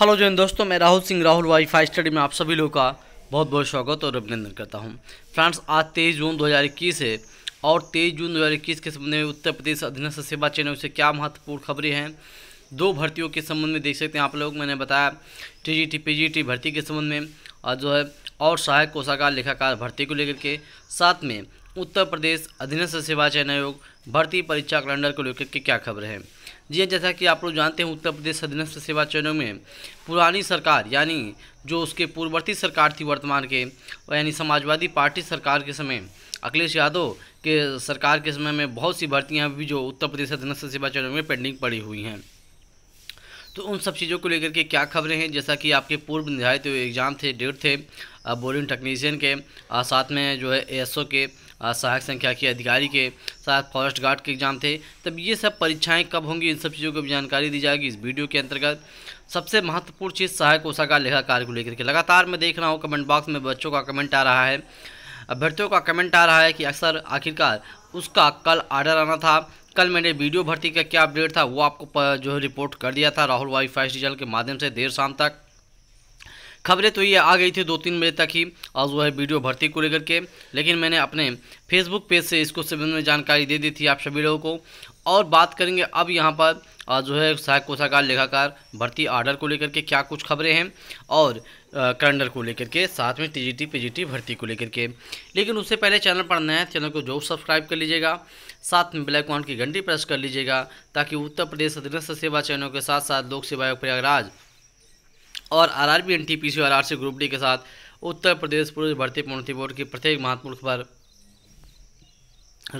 hello जैन दोस्तों मैं Rahul Singh Rahul Y five study में आप सभी लोगों का बहुत बहुत स्वागत और अभिनंदन करता हूं फ्रेंड्स आज तेईस जून 2021 है और तेईस जून 2021 के संबंध में उत्तर प्रदेश अधीनस्थ सेवा चयन से क्या महत्वपूर्ण खबरें हैं दो भर्तियों के संबंध में देख सकते हैं आप लोग मैंने बताया टी जी पीजीटी भर्ती के संबंध में और जो है और सहायक कोषागार लेखाकार भर्ती को लेकर के साथ में उत्तर प्रदेश अधीनस्थ सेवा चयन आयोग भर्ती परीक्षा कैलेंडर को लेकर के क्या खबर है जी हाँ, जैसा कि आप लोग जानते हैं उत्तर प्रदेश अधीनस्थ सेवा चयनों में पुरानी सरकार यानी जो उसके पूर्ववर्ती सरकार थी वर्तमान के यानी समाजवादी पार्टी सरकार के समय अखिलेश यादव के सरकार के समय में बहुत सी भर्तियाँ भी जो उत्तर प्रदेश अधीनस्थ सेवा चयनों में पेंडिंग पड़ी हुई हैं तो उन सब चीज़ों को लेकर के क्या खबरें हैं जैसा कि आपके पूर्व निर्धारित एग्ज़ाम थे डेट थे बोरिंग टेक्नीशियन के साथ में जो है एएसओ के सहायक संख्या के अधिकारी के साथ फॉरेस्ट गार्ड के एग्ज़ाम थे तब ये सब परीक्षाएँ कब होंगी इन सब चीज़ों की भी जानकारी दी जाएगी इस वीडियो के अंतर्गत सबसे महत्वपूर्ण चीज़ सहायक कोषागार लेखा कार्य को लेकर के लगातार मैं देख रहा हूँ कमेंट बॉक्स में बच्चों का कमेंट आ रहा है अभ्यर्थियों का कमेंट आ रहा है कि अक्सर आखिरकार उसका कल आर्डर आना था कल मैंने वीडियो भर्ती का क्या अपडेट था वो आपको जो है रिपोर्ट कर दिया था राहुल वाई फाइव डिजल के माध्यम से देर शाम तक खबरें तो ये आ गई थी दो तीन बजे तक ही और जो है वीडियो भर्ती को लेकर के लेकिन मैंने अपने फेसबुक पेज से इसको संबंध में जानकारी दे दी थी आप सभी लोगों को और बात करेंगे अब यहाँ पर जो है सहायक कोषागार लेखाकार भर्ती आर्डर को लेकर के क्या कुछ खबरें हैं और कैलेंडर को लेकर के साथ में टीजीटी पीजीटी भर्ती को लेकर के लेकिन उससे पहले चैनल पर नया है चैनल को जरूर सब्सक्राइब कर लीजिएगा साथ में ब्लैक आउट की घंटी प्रेस कर लीजिएगा ताकि उत्तर प्रदेश अधीनस्थ सेवा चैनल के साथ साथ लोक सेवा आयोग प्रयागराज और R R B N T P C और आर सी ग्रुप डी के साथ उत्तर प्रदेश पुलिस भर्ती प्रोन्नति बोर्ड की प्रत्येक महत्वपूर्ण खबर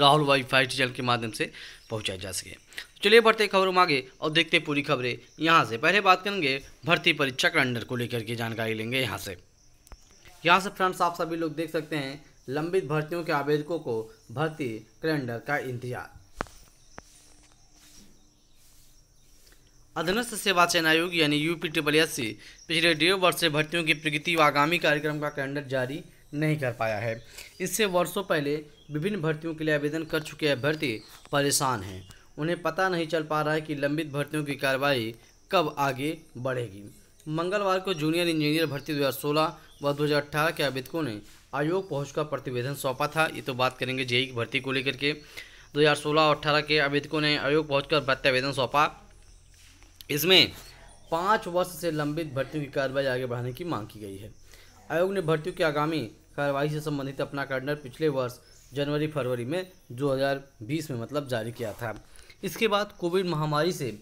राहुल वाईफाई चैनल के माध्यम से पहुंचाई जा सके चलिए बढ़ते खबरों में आगे और देखते पूरी खबरें यहाँ से पहले बात करेंगे भर्ती परीक्षा कैलेंडर को लेकर के जानकारी लेंगे यहाँ से यहाँ से फ्रेंड्स आप सभी लोग देख सकते हैं लंबित भर्तियों के आवेदकों को भर्ती कैलेंडर का इंतजार अधनस्थ सेवा चयन आयोग यानी U P triple S C पिछले डेढ़ वर्ष से भर्तियों की प्रगति व आगामी कार्यक्रम का कैलेंडर जारी नहीं कर पाया है इससे वर्षों पहले विभिन्न भर्तियों के लिए आवेदन कर चुके अभ्यर्थी परेशान हैं उन्हें पता नहीं चल पा रहा है कि लंबित भर्तियों की कार्रवाई कब आगे बढ़ेगी मंगलवार को जूनियर इंजीनियर भर्ती 2016 व 2018 के आवेदकों ने आयोग पहुंचकर प्रतिवेदन सौंपा था ये तो बात करेंगे जेई की भर्ती को लेकर के 2016 और 18 के आवेदकों ने आयोग पहुंचकर प्रत्यावेदन सौंपा इसमें पाँच वर्ष से लंबित भर्तियों की कार्रवाई आगे बढ़ाने की मांग की गई है आयोग ने भर्तियों की आगामी कार्रवाई से संबंधित अपना कैलेंडर पिछले वर्ष जनवरी फरवरी में 2020 में मतलब जारी किया था इसके बाद कोविड महामारी से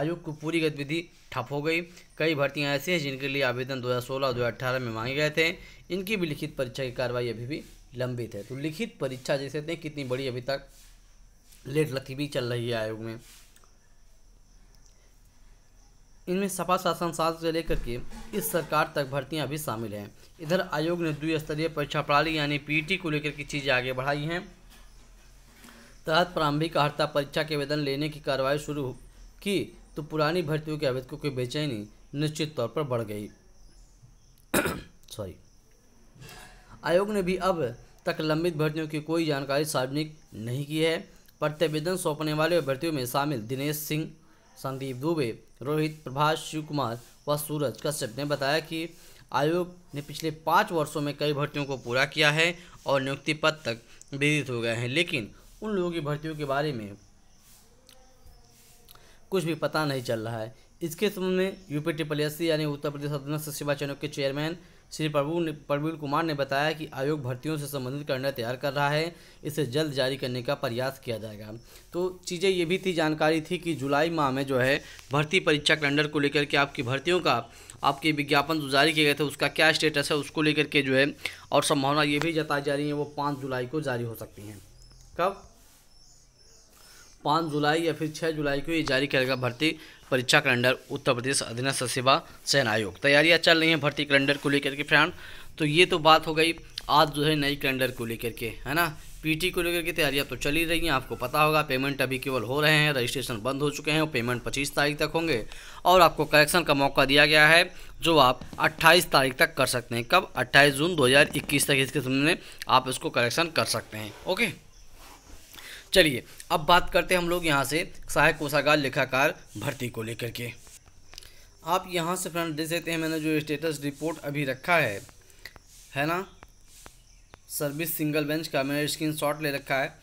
आयोग की पूरी गतिविधि ठप हो गई कई भर्तियां ऐसी हैं जिनके लिए आवेदन 2016-2018 में मांगे गए थे इनकी भी लिखित परीक्षा की कार्रवाई अभी भी लंबित है तो लिखित परीक्षा जैसे थे कितनी बड़ी अभी तक लेट भी चल रही है आयोग में इनमें सपा शासन साल से लेकर के इस सरकार तक भर्तियां भी शामिल हैं इधर आयोग ने द्विस्तरीय परीक्षा प्रणाली यानी पीटी को लेकर की चीज़ें आगे बढ़ाई हैं तहत प्रारंभिक अर्ता परीक्षा के आवेदन लेने की कार्रवाई शुरू की तो पुरानी भर्तियों के आवेदकों की बेचैनी निश्चित तौर पर बढ़ गई सॉरी आयोग ने भी अब तक लंबित भर्तियों की कोई जानकारी सार्वजनिक नहीं की है प्रत्यावेदन सौंपने वाले भर्तियों में शामिल दिनेश सिंह संदीप दुबे रोहित प्रभाष शिव कुमार व सूरज कश्यप ने बताया कि आयोग ने पिछले पाँच वर्षों में कई भर्तियों को पूरा किया है और नियुक्ति पद तक विदित हो गए हैं लेकिन उन लोगों की भर्तियों के बारे में कुछ भी पता नहीं चल रहा है इसके संबंध में यूपी ट्रिपल एस यानी उत्तर प्रदेश सदन सेवा चयनों के चेयरमैन श्री प्रभु ने प्रवीण कुमार ने बताया कि आयोग भर्तियों से संबंधित करना तैयार कर रहा है इसे जल्द जारी करने का प्रयास किया जाएगा तो चीज़ें ये भी थी जानकारी थी कि जुलाई माह में जो है भर्ती परीक्षा कैलेंडर को लेकर के आपकी भर्तियों का आपके विज्ञापन जो जारी किए गए थे उसका क्या स्टेटस है उसको लेकर के जो है और संभावना ये भी जताई जा रही है वो पाँच जुलाई को जारी हो सकती हैं कब पाँच जुलाई या फिर छः जुलाई को ये जारी करेगा भर्ती परीक्षा कैलेंडर उत्तर प्रदेश अधीनस्थ सेवा चयन आयोग तैयारियां चल रही हैं भर्ती कैलेंडर को लेकर के फ्रेंड तो ये तो बात हो गई आज जो है नई कैलेंडर को लेकर के है ना पीटी को लेकर के तैयारियां तो चल ही रही हैं आपको पता होगा पेमेंट अभी केवल हो रहे हैं रजिस्ट्रेशन बंद हो चुके हैं और पेमेंट 25 तारीख तक होंगे और आपको कलेक्शन का मौका दिया गया है जो आप 28 तारीख तक कर सकते हैं कब 28 जून 2021 तक इसके सामने आप इसको कलेक्शन कर सकते हैं ओके चलिए अब बात करते हैं हम लोग यहाँ से सहायक कोषागार लेखाकार भर्ती को लेकर के आप यहाँ से फ्रेंड देख सकते हैं मैंने जो स्टेटस रिपोर्ट अभी रखा है है ना सर्विस सिंगल बेंच का मैंने स्क्रीन शॉट ले रखा है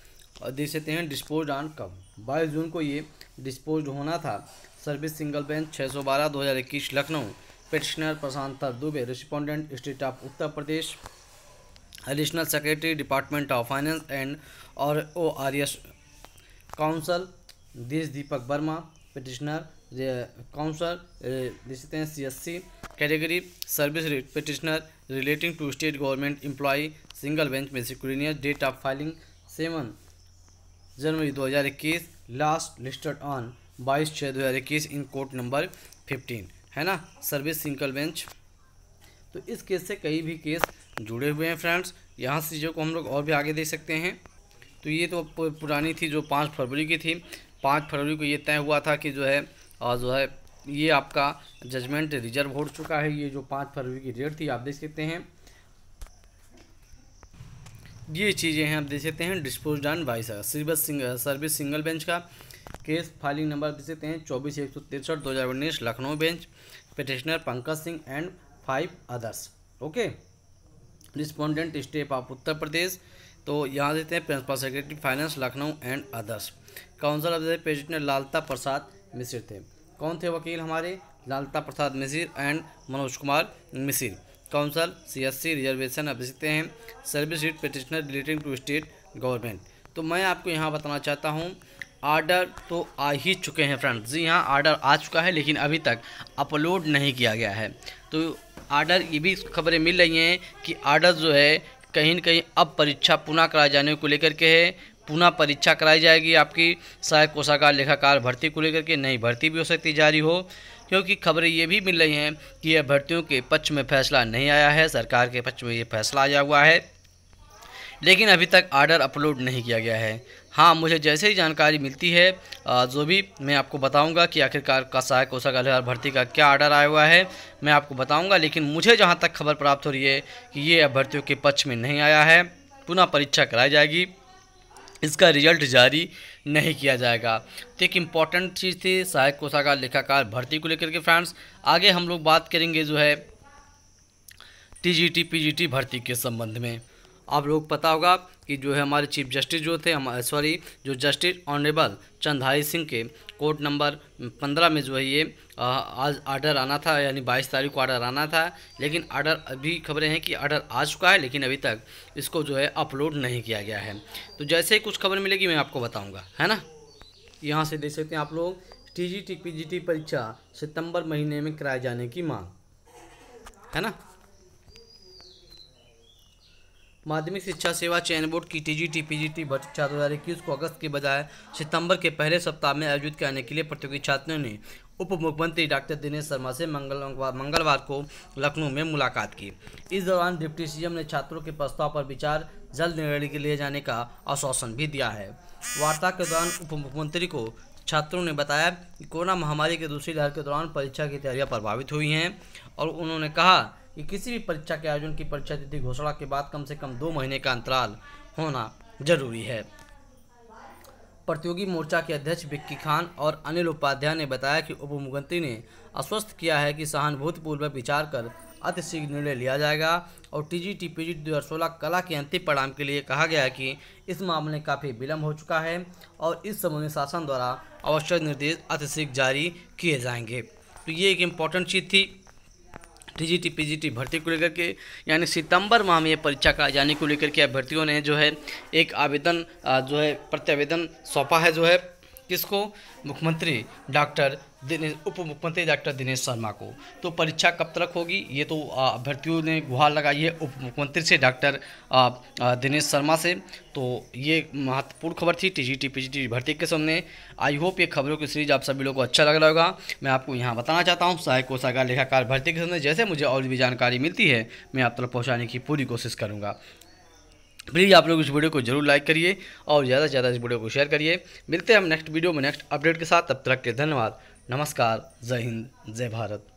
और देख सकते हैं डिस्पोज ऑन कब बाईस जून को ये डिस्पोज होना था सर्विस सिंगल बेंच छः सौ बारह दो हज़ार इक्कीस Lucknow petitioner Prashant Dubey respondent state of Uttar Pradesh additional secretary department of finance and और O R S counsel this Deepak Verma petitioner counsel C S C category service petitioner relating to state government employee single bench में सिक्यूरिनियर date of filing seven जनवरी 2021 last listed on 22 छः 2021 in court number 15 है ना service single bench तो इस case से कई भी केस जुड़े हुए हैं फ्रेंड्स यहाँ से चीज़ों को हम लोग और भी आगे देख सकते हैं तो ये तो पुरानी थी जो पाँच फरवरी की थी पाँच फरवरी को ये तय हुआ था कि जो है और जो है ये आपका जजमेंट रिजर्व हो चुका है ये जो पाँच फरवरी की डेट थी आप देख सकते हैं ये चीज़ें हैं आप देख सकते हैं डिस्पोज ऑन बाईस service single service single bench का केस फाइलिंग नंबर देख सकते हैं चौबीस एक सौ तिरसठ दो हज़ार उन्नीस Lucknow bench petitioner Pankaj Singh and five others okay respondent state of Uttar Pradesh तो यहाँ देते हैं principal secretary finance Lucknow and others counsel of the president Lalta Prasad Mishra थे कौन थे वकील हमारे Lalta Prasad Mishra and Manoj Kumar Mishra counsel C S C reservation अब सीखते हैं service writ petitioner relating to state government तो मैं आपको यहाँ बताना चाहता हूँ आर्डर तो आ ही चुके हैं फ्रेंड्स जी हाँ आर्डर आ चुका है लेकिन अभी तक अपलोड नहीं किया गया है तो आर्डर ये भी खबरें मिल रही हैं कि आर्डर जो है कहीं ना कहीं अब परीक्षा पुनः कराए जाने को लेकर के है पुनः परीक्षा कराई जाएगी आपकी सहायक कोषागार लेखाकार भर्ती को लेकर के नई भर्ती भी हो सकती जारी हो क्योंकि खबरें ये भी मिल रही हैं कि यह भर्तियों के पक्ष में फैसला नहीं आया है सरकार के पक्ष में ये फैसला आया हुआ है लेकिन अभी तक आर्डर अपलोड नहीं किया गया है हाँ मुझे जैसे ही जानकारी मिलती है जो भी मैं आपको बताऊंगा कि आखिरकार का सहायक औषध भर्ती का क्या आर्डर आया हुआ है मैं आपको बताऊंगा लेकिन मुझे जहां तक खबर प्राप्त हो रही है कि ये अभ्यर्थियों के पक्ष में नहीं आया है पुनः परीक्षा कराई जाएगी इसका रिजल्ट जारी नहीं किया जाएगा तो एक इम्पॉर्टेंट चीज़ थी सहायक कोषागार लेखाकार भर्ती को लेकर के फ्रेंड्स आगे हम लोग बात करेंगे जो है टी जी भर्ती के संबंध में आप लोग पता होगा कि जो है हमारे चीफ जस्टिस जो थे हम सॉरी जो जस्टिस ऑनरेबल चंदाई सिंह के कोर्ट नंबर पंद्रह में जो है ये आज आर्डर आना था यानी बाईस तारीख को आर्डर आना था लेकिन आर्डर अभी खबरें हैं कि आर्डर आ चुका है लेकिन अभी तक इसको जो है अपलोड नहीं किया गया है तो जैसे ही कुछ खबर मिलेगी मैं आपको बताऊँगा है ना यहाँ से देख सकते हैं आप लोग T G T P G T परीक्षा सितंबर महीने में कराए जाने की मांग है ना माध्यमिक शिक्षा सेवा चयन बोर्ड की T T G P G भर्ती छात्र दो हज़ार इक्कीस को अगस्त के बजाय सितंबर के पहले सप्ताह में आयोजित करने के लिए प्रतियोगी छात्रों ने उप मुख्यमंत्री डॉक्टर दिनेश शर्मा से मंगल मंगलवार को लखनऊ में मुलाकात की इस दौरान डिप्टी सीएम ने छात्रों के प्रस्ताव पर विचार जल्द निर्णय के लिए जाने का आश्वासन भी दिया है वार्ता के दौरान उप मुख्यमंत्री को छात्रों ने बताया कि कोरोना महामारी के दूसरी लहर के दौरान परीक्षा की तैयारियां प्रभावित हुई हैं और उन्होंने कहा कि किसी भी परीक्षा के आयोजन की परीक्षा तिथि घोषणा के बाद कम से कम दो महीने का अंतराल होना जरूरी है प्रतियोगी मोर्चा के अध्यक्ष विक्की खान और अनिल उपाध्याय ने बताया कि मुख्यमंत्री ने आश्वस्त किया है कि सहानुभूतिपूर्वक विचार कर अतिशीघ्र निर्णय लिया जाएगा और T G T P G दो हज़ार सोलह कला के अंतिम परिणाम के लिए कहा गया है कि इस मामले काफ़ी विलंब हो चुका है और इस संबंध में शासन द्वारा आवश्यक निर्देश अतिशीघ्र जारी किए जाएंगे तो ये एक इम्पॉर्टेंट चीज़ थी डी पीजीटी भर्ती को लेकर के यानी सितंबर माह में ये परीक्षा कराए जाने को लेकर के अभ्यर्थियों ने जो है एक आवेदन जो है प्रत्यावेदन सौंपा है जो है किसको मुख्यमंत्री डॉक्टर उप मुख्यमंत्री डॉक्टर दिनेश शर्मा को तो परीक्षा कब तक होगी ये तो अभ्यर्थियों ने गुहार लगाई है उप मुख्यमंत्री से डॉक्टर दिनेश शर्मा से तो ये महत्वपूर्ण खबर थी टी जी टी भर्ती के सामने आई होप ये खबरों की सीरीज आप सभी लोगों को अच्छा लग रहा होगा मैं आपको यहाँ बताना चाहता हूँ सहायक कोषागार लेखाकार भर्ती के सामने जैसे मुझे और भी जानकारी मिलती है मैं आप तक पहुँचाने की पूरी कोशिश करूँगा प्लीज़ आप लोग इस वीडियो को जरूर लाइक करिए और ज़्यादा से ज़्यादा इस वीडियो को शेयर करिए मिलते हैं हम नेक्स्ट वीडियो में नेक्स्ट अपडेट के साथ तब तक के धन्यवाद नमस्कार जय हिंद जय भारत